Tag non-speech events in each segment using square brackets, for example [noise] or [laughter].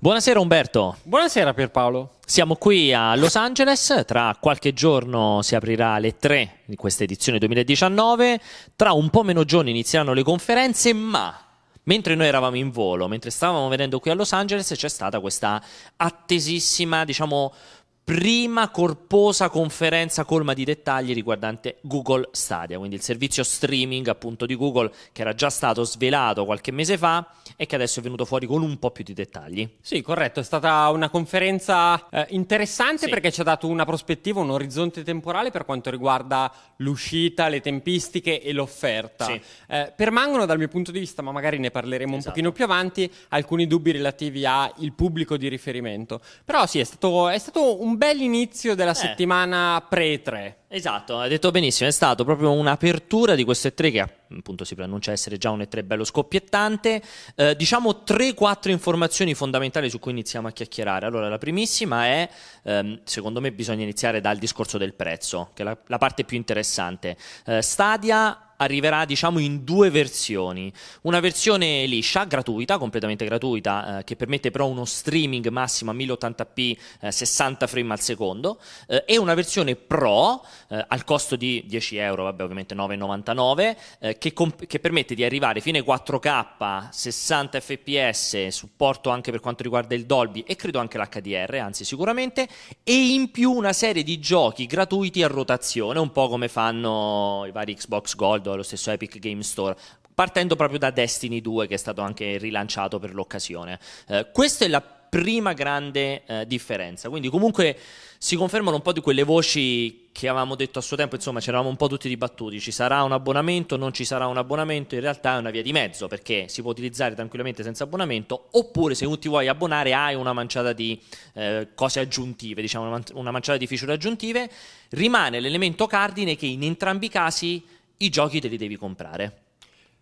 Buonasera Umberto. Buonasera Pierpaolo. Siamo qui a Los Angeles, tra qualche giorno si aprirà alle 3 di questa edizione 2019, tra un po' meno giorni inizieranno le conferenze, ma mentre noi eravamo in volo, mentre stavamo venendo qui a Los Angeles, c'è stata questa attesissima, diciamo, prima corposa conferenza colma di dettagli riguardante Google Stadia, quindi il servizio streaming appunto di Google che era già stato svelato qualche mese fa e che adesso è venuto fuori con un po' più di dettagli. Sì, corretto, è stata una conferenza eh, interessante sì. perché ci ha dato una prospettiva, un orizzonte temporale per quanto riguarda l'uscita, le tempistiche e l'offerta. Sì. Eh, permangono dal mio punto di vista, ma magari ne parleremo esatto. un pochino più avanti, alcuni dubbi relativi al pubblico di riferimento. Però sì, è stato, è stato un bel inizio della eh. settimana pre-3. Esatto, hai detto benissimo, è stato proprio un'apertura di queste tre che appunto si preannuncia essere già un E3 bello scoppiettante, eh, diciamo tre, quattro informazioni fondamentali su cui iniziamo a chiacchierare. Allora, la primissima è, ehm, secondo me bisogna iniziare dal discorso del prezzo, che è la, la parte più interessante. Eh, Stadia arriverà diciamo in due versioni. Una versione liscia, gratuita, completamente gratuita, eh, che permette però uno streaming massimo a 1080p, eh, 60 frame al secondo, eh, e una versione pro eh, al costo di 10 euro, vabbè ovviamente 9,99, eh, che, che, permette di arrivare fine 4K, 60 fps, supporto anche per quanto riguarda il Dolby e credo anche l'HDR, anzi sicuramente, e in più una serie di giochi gratuiti a rotazione, un po' come fanno i vari Xbox Gold Cloud, lo stesso Epic Game Store, partendo proprio da Destiny 2 che è stato anche rilanciato per l'occasione. Eh, questa è la prima grande eh, differenza, quindi comunque si confermano un po' di quelle voci che avevamo detto a suo tempo, insomma, ci eravamo un po' tutti dibattuti, ci sarà un abbonamento, non ci sarà un abbonamento, in realtà è una via di mezzo perché si può utilizzare tranquillamente senza abbonamento, oppure se non ti vuoi abbonare hai una manciata di eh, cose aggiuntive, diciamo una manciata di feature aggiuntive, rimane l'elemento cardine che in entrambi i casi i giochi te li devi comprare.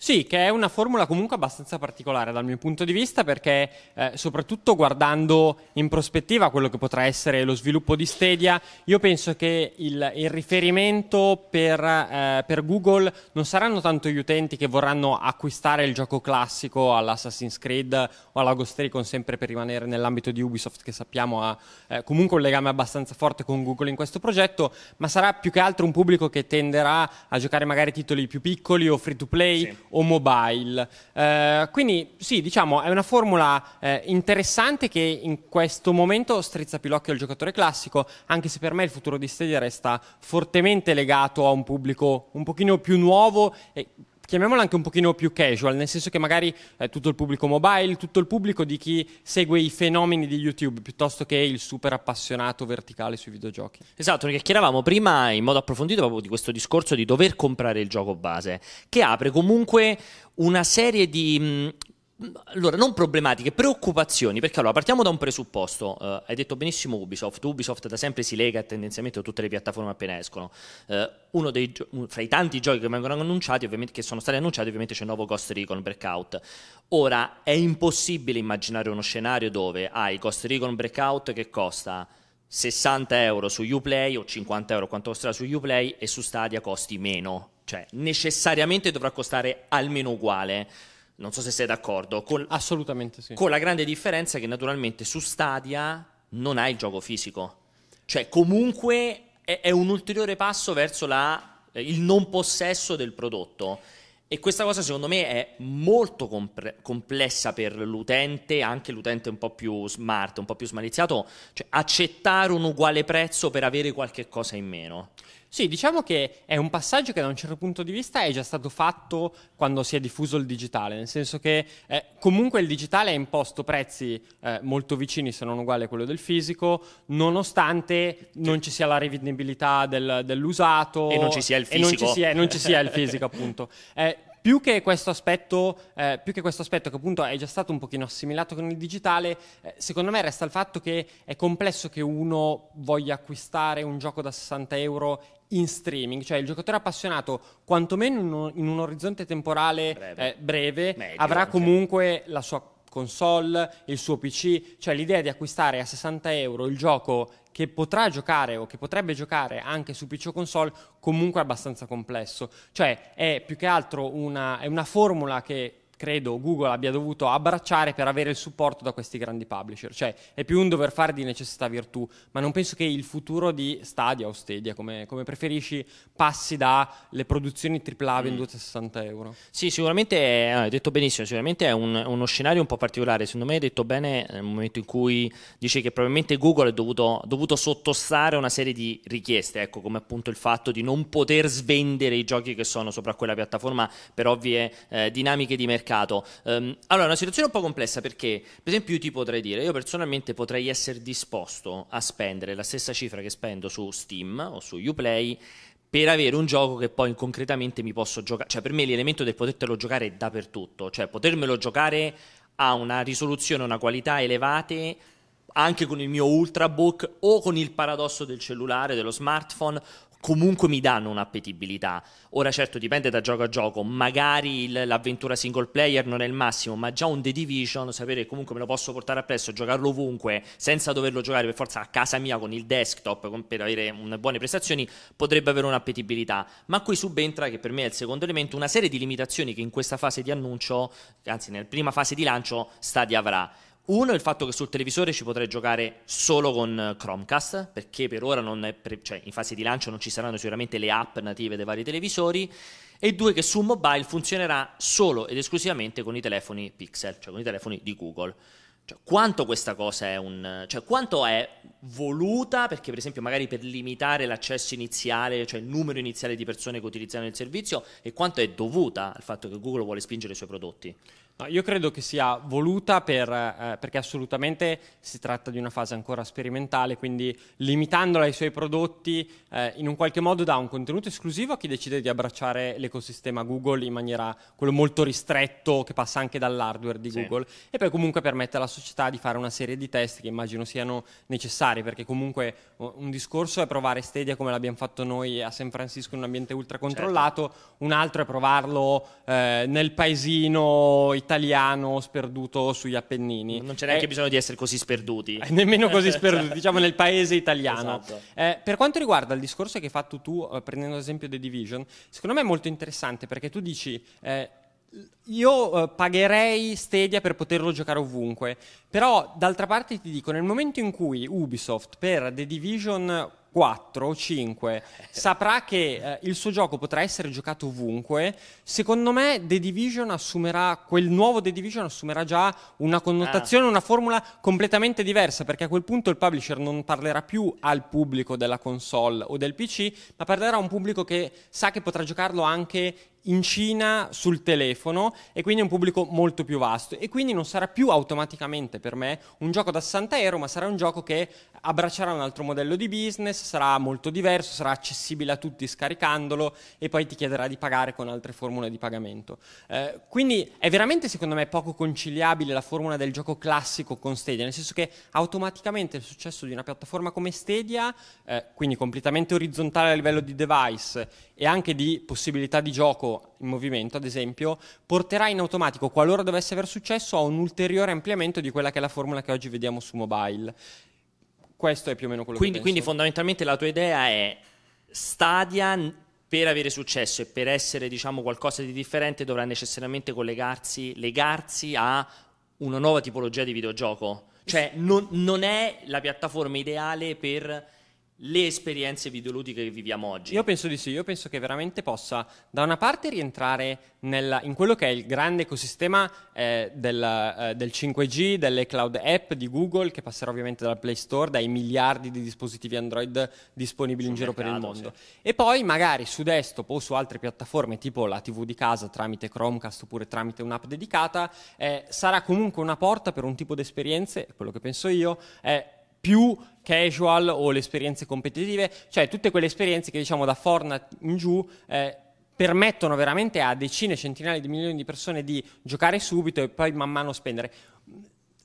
Sì, che è una formula comunque abbastanza particolare dal mio punto di vista perché eh, soprattutto guardando in prospettiva quello che potrà essere lo sviluppo di Stadia, io penso che il, il riferimento per, eh, per, Google non saranno tanto gli utenti che vorranno acquistare il gioco classico all'Assassin's Creed o alla Ghost Recon sempre per rimanere nell'ambito di Ubisoft che sappiamo ha eh, comunque un legame abbastanza forte con Google in questo progetto, ma sarà più che altro un pubblico che tenderà a giocare magari titoli più piccoli o free to play. Sì o mobile. Eh, quindi sì, diciamo, è una formula eh, interessante che in questo momento strizza più l'occhio al giocatore classico, anche se per me il futuro di Stadia resta fortemente legato a un pubblico un pochino più nuovo e chiamiamola anche un pochino più casual, nel senso che magari eh, tutto il pubblico mobile, tutto il pubblico di chi segue i fenomeni di YouTube piuttosto che il super appassionato verticale sui videogiochi. Esatto, ne chiacchieravamo prima in modo approfondito proprio di questo discorso di dover comprare il gioco base, che apre comunque una serie di mh, mm, allora, non problematiche, preoccupazioni, perché allora partiamo da un presupposto, uh, hai detto benissimo Ubisoft, Ubisoft da sempre si lega tendenzialmente a tutte le piattaforme appena escono, uh, uno dei, fra i tanti giochi che vengono annunciati, ovviamente, che sono stati annunciati, ovviamente c'è il nuovo Ghost Recon Breakout, ora è impossibile immaginare uno scenario dove hai Ghost Recon Breakout che costa 60 euro su Uplay o 50 euro quanto costerà su Uplay e su Stadia costi meno, cioè necessariamente dovrà costare almeno uguale, non so se sei d'accordo. Con, Assolutamente sì. Con la grande differenza che naturalmente su Stadia non hai il gioco fisico. Cioè comunque è, è un ulteriore passo verso la, eh, il non possesso del prodotto. E questa cosa secondo me è molto compre- complessa per l'utente, anche l'utente un po' più smart, un po' più smaliziato, cioè accettare un uguale prezzo per avere qualche cosa in meno. Sì, diciamo che è un passaggio che da un certo punto di vista è già stato fatto quando si è diffuso il digitale, nel senso che eh, comunque il digitale ha imposto prezzi eh, molto vicini, se non uguali a quello del fisico, nonostante non ci sia la rivendibilità del, dell'usato. E non ci sia il fisico. E non ci sia, non ci sia il fisico, [laughs] appunto. Eh, più che, aspetto, eh, più che questo aspetto, che appunto è già stato un pochino assimilato con il digitale, eh, secondo me resta il fatto che è complesso che uno voglia acquistare un gioco da 60 euro in streaming, cioè il giocatore appassionato, quantomeno in un, in un orizzonte temporale breve, eh, breve Medio, avrà comunque la sua console, il suo PC, cioè l'idea di acquistare a 60 euro il gioco che potrà giocare o che potrebbe giocare anche su PC o console comunque è abbastanza complesso, cioè è più che altro una, una formula che credo Google abbia dovuto abbracciare per avere il supporto da questi grandi publisher. Cioè è più un dover fare di necessità virtù, ma non penso che il futuro di Stadia o Stadia, come, come preferisci, passi dalle produzioni AAA mm. vendute a 60 euro. Sì, sicuramente, ah, hai detto benissimo, sicuramente è un, uno scenario un po' particolare. Secondo me hai detto bene nel momento in cui dici che probabilmente Google è dovuto, dovuto sottostare a una serie di richieste, ecco, come appunto il fatto di non poter svendere i giochi che sono sopra quella piattaforma per ovvie eh, dinamiche di mercato mercato. Um, allora, è una situazione un po' complessa perché, per esempio, io ti potrei dire, io personalmente potrei essere disposto a spendere la stessa cifra che spendo su Steam o su Uplay per avere un gioco che poi concretamente mi posso giocare, cioè per me l'elemento del potertelo giocare è dappertutto, cioè potermelo giocare a una risoluzione, una qualità elevate anche con il mio ultrabook o con il paradosso del cellulare, dello smartphone comunque mi danno un'appetibilità. Ora certo dipende da gioco a gioco, magari il, l'avventura single player non è il massimo, ma già un The Division, sapere che comunque me lo posso portare appresso, giocarlo ovunque, senza doverlo giocare per forza a casa mia con il desktop con, per avere un, buone prestazioni, potrebbe avere un'appetibilità. Ma qui subentra, che per me è il secondo elemento, una serie di limitazioni che in questa fase di annuncio, anzi nella prima fase di lancio, Stadia avrà uno è il fatto che sul televisore ci potrei giocare solo con eh, Chromecast, perché per ora pre- cioè in fase di lancio non ci saranno sicuramente le app native dei vari televisori, e due che su mobile funzionerà solo ed esclusivamente con i telefoni Pixel, cioè con i telefoni di Google. Cioè, quanto questa cosa è un. Cioè, quanto è voluta? Perché, per esempio, magari per limitare l'accesso iniziale, cioè il numero iniziale di persone che utilizzano il servizio, e quanto è dovuta al fatto che Google vuole spingere i suoi prodotti? No, io credo che sia voluta per, eh, perché assolutamente si tratta di una fase ancora sperimentale, quindi limitandola ai suoi prodotti eh, in un qualche modo dà un contenuto esclusivo a chi decide di abbracciare l'ecosistema Google in maniera quello molto ristretto che passa anche dall'hardware di sì. Google e poi comunque permette alla società di fare una serie di test che immagino siano necessari perché comunque un discorso è provare Stadia come l'abbiamo fatto noi a San Francisco in un ambiente ultra certo. controllato, certo. un altro è provarlo eh, nel paesino italiano sperduto sugli Appennini. Non c'è neanche eh, bisogno di essere così sperduti. Eh, [laughs] nemmeno così sperduti, [laughs] diciamo nel paese italiano. Esatto. Eh, per quanto riguarda il discorso che hai fatto tu, eh, prendendo ad esempio The Division, secondo me è molto interessante perché tu dici eh, io eh, pagherei Stadia per poterlo giocare ovunque, però d'altra parte ti dico, nel momento in cui Ubisoft per The Division 4 o 5 [laughs] saprà che eh, il suo gioco potrà essere giocato ovunque, secondo me The Division assumerà, quel nuovo The Division assumerà già una connotazione, ah. una formula completamente diversa, perché a quel punto il publisher non parlerà più al pubblico della console o del PC, ma parlerà a un pubblico che sa che potrà giocarlo anche in Cina sul telefono e quindi è un pubblico molto più vasto e quindi non sarà più automaticamente per me un gioco da 60 euro, ma sarà un gioco che abbraccerà un altro modello di business, sarà molto diverso, sarà accessibile a tutti scaricandolo e poi ti chiederà di pagare con altre formule di pagamento. Eh, quindi è veramente secondo me poco conciliabile la formula del gioco classico con Stadia, nel senso che automaticamente il successo di una piattaforma come Stadia, eh, quindi completamente orizzontale a livello di device e anche di possibilità di gioco in movimento, ad esempio, porterà in automatico, qualora dovesse aver successo, a un ulteriore ampliamento di quella che è la formula che oggi vediamo su mobile. Questo è più o meno quello quindi, che penso. Quindi fondamentalmente la tua idea è Stadia per avere successo e per essere diciamo, qualcosa di differente dovrà necessariamente legarsi a una nuova tipologia di videogioco. Cioè non, non è la piattaforma ideale per le esperienze videoludiche che viviamo oggi? Io penso di sì, io penso che veramente possa da una parte rientrare nella, in quello che è il grande ecosistema eh, del, eh, del, 5G, delle cloud app di Google, che passerà ovviamente dal Play Store, dai miliardi di dispositivi Android disponibili Sul in giro mercato, per il mondo. Sì. E poi magari su desktop o su altre piattaforme tipo la TV di casa tramite Chromecast oppure tramite un'app dedicata, eh, sarà comunque una porta per un tipo di esperienze, quello che penso io, eh, più casual o le esperienze competitive, cioè tutte quelle esperienze che diciamo da Fortnite in giù eh, permettono veramente a decine, centinaia di milioni di persone di giocare subito e poi man mano spendere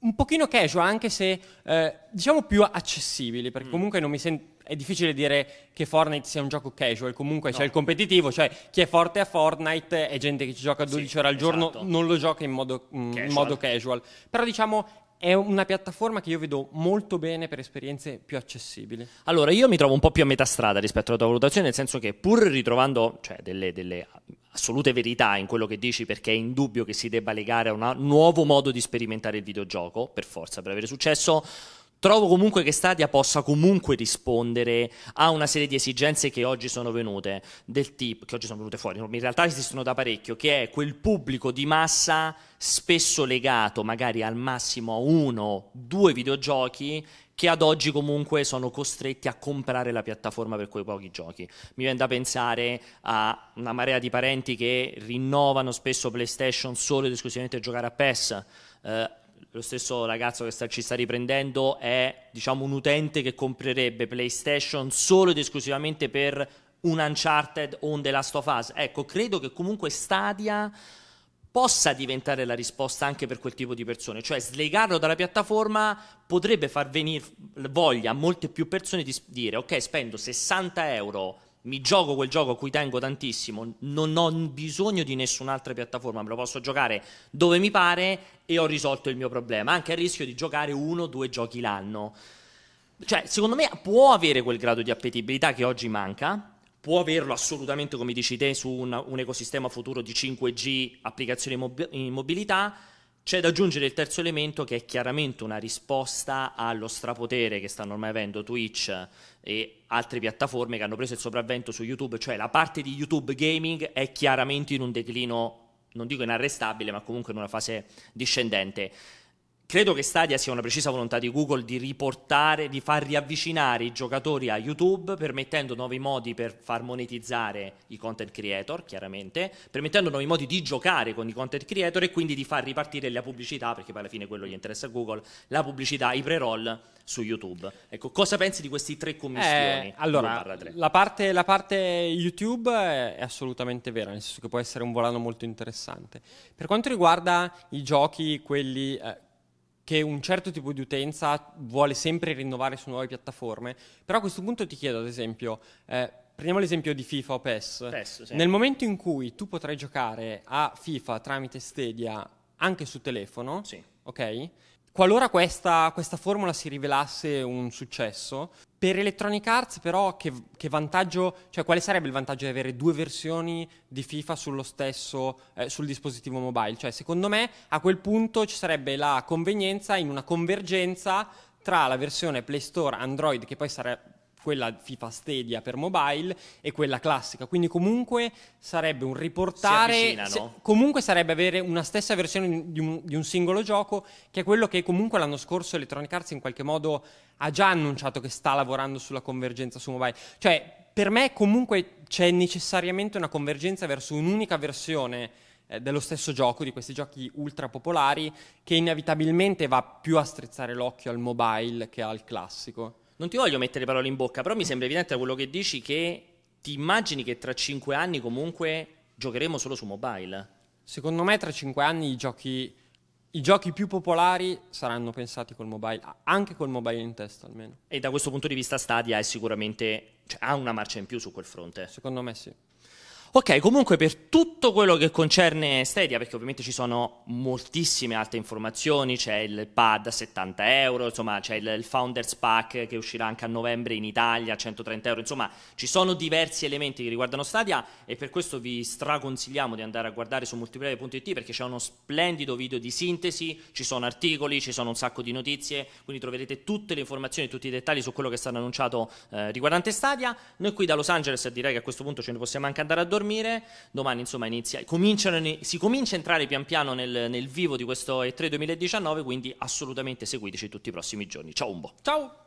un pochino casual, anche se eh, diciamo più accessibili, perché mm. comunque non mi sento. È difficile dire che Fortnite sia un gioco casual, comunque no. c'è il competitivo, cioè chi è forte a Fortnite è gente che ci gioca 12 sì, ore al giorno, esatto. non lo gioca in modo, mm, casual. modo casual. Però diciamo è una piattaforma che io vedo molto bene per esperienze più accessibili. Allora, io mi trovo un po' più a metà strada rispetto alla tua valutazione, nel senso che pur ritrovando cioè, delle, delle, assolute verità in quello che dici, perché è indubbio che si debba legare a un nuovo modo di sperimentare il videogioco, per forza, per avere successo, trovo comunque che Stadia possa comunque rispondere a una serie di esigenze che oggi sono venute del tipo che oggi sono venute fuori, in realtà esistono da parecchio, che è quel pubblico di massa spesso legato magari al massimo a uno, due videogiochi che ad oggi comunque sono costretti a comprare la piattaforma per quei pochi giochi. Mi viene da pensare a una marea di parenti che rinnovano spesso PlayStation solo ed esclusivamente a giocare a PES. Eh, lo stesso ragazzo che sta, ci sta riprendendo è diciamo, un utente che comprerebbe PlayStation solo ed esclusivamente per un Uncharted o un The Last of Us. Ecco, credo che comunque Stadia possa diventare la risposta anche per quel tipo di persone, cioè slegarlo dalla piattaforma potrebbe far venire voglia a molte più persone di dire ok spendo 60 euro mi gioco quel gioco a cui tengo tantissimo, non ho bisogno di nessun'altra piattaforma, me lo posso giocare dove mi pare e ho risolto il mio problema, anche a rischio di giocare uno o due giochi l'anno. Cioè, secondo me può avere quel grado di appetibilità che oggi manca, può averlo assolutamente, come dici te, su un, un ecosistema futuro di 5G, applicazioni mob- in mobilità, c'è da aggiungere il terzo elemento che è chiaramente una risposta allo strapotere che stanno ormai avendo Twitch e altre piattaforme che hanno preso il sopravvento su YouTube, cioè la parte di YouTube gaming è chiaramente in un declino, non dico inarrestabile, ma comunque in una fase discendente. Credo che Stadia sia una precisa volontà di Google di riportare, di far riavvicinare i giocatori a YouTube, permettendo nuovi modi per far monetizzare i content creator, chiaramente, permettendo nuovi modi di giocare con i content creator e quindi di far ripartire la pubblicità, perché poi alla fine quello gli interessa a Google, la pubblicità, i pre-roll su YouTube. Ecco, cosa pensi di questi tre commissioni? Eh, allora, la parte, la parte, YouTube è assolutamente vera, nel senso che può essere un volano molto interessante. Per quanto riguarda i giochi, quelli... Eh, che un certo tipo di utenza vuole sempre rinnovare su nuove piattaforme, però a questo punto ti chiedo ad esempio, eh, prendiamo l'esempio di FIFA o PES, PES sì. nel momento in cui tu potrai giocare a FIFA tramite Stadia anche su telefono, sì. ok? Qualora questa, questa, formula si rivelasse un successo, per Electronic Arts però che, che, vantaggio, cioè quale sarebbe il vantaggio di avere due versioni di FIFA sullo stesso, eh, sul dispositivo mobile? Cioè secondo me a quel punto ci sarebbe la convenienza in una convergenza tra la versione Play Store Android che poi sarebbe quella FIFA Stadia per mobile e quella classica. Quindi comunque sarebbe un riportare... Avvicina, se, comunque sarebbe avere una stessa versione di un, di un, singolo gioco, che è quello che comunque l'anno scorso Electronic Arts in qualche modo ha già annunciato che sta lavorando sulla convergenza su mobile. Cioè, per me comunque c'è necessariamente una convergenza verso un'unica versione eh, dello stesso gioco, di questi giochi ultra popolari, che inevitabilmente va più a strizzare l'occhio al mobile che al classico non ti voglio mettere parole in bocca, però mi sembra evidente da quello che dici che ti immagini che tra cinque anni comunque giocheremo solo su mobile. Secondo me tra cinque anni i giochi, i giochi più popolari saranno pensati col mobile, anche col mobile in testa almeno. E da questo punto di vista Stadia è sicuramente, cioè, ha una marcia in più su quel fronte. Secondo me sì. Ok, comunque per tutto quello che concerne Stadia, perché ovviamente ci sono moltissime altre informazioni, c'è il pad a 70 euro, insomma c'è il, Founders Pack che uscirà anche a novembre in Italia a 130 euro, insomma ci sono diversi elementi che riguardano Stadia e per questo vi straconsigliamo di andare a guardare su multiplayer.it perché c'è uno splendido video di sintesi, ci sono articoli, ci sono un sacco di notizie, quindi troverete tutte le informazioni, e tutti i dettagli su quello che è stato annunciato eh, riguardante Stadia. Noi qui da Los Angeles direi che a questo punto ce ne possiamo anche andare a dormire dormire, domani insomma inizia, si comincia a entrare pian piano nel, nel vivo di questo E3 2019, quindi assolutamente seguiteci tutti i prossimi giorni. Ciao Umbo! Ciao!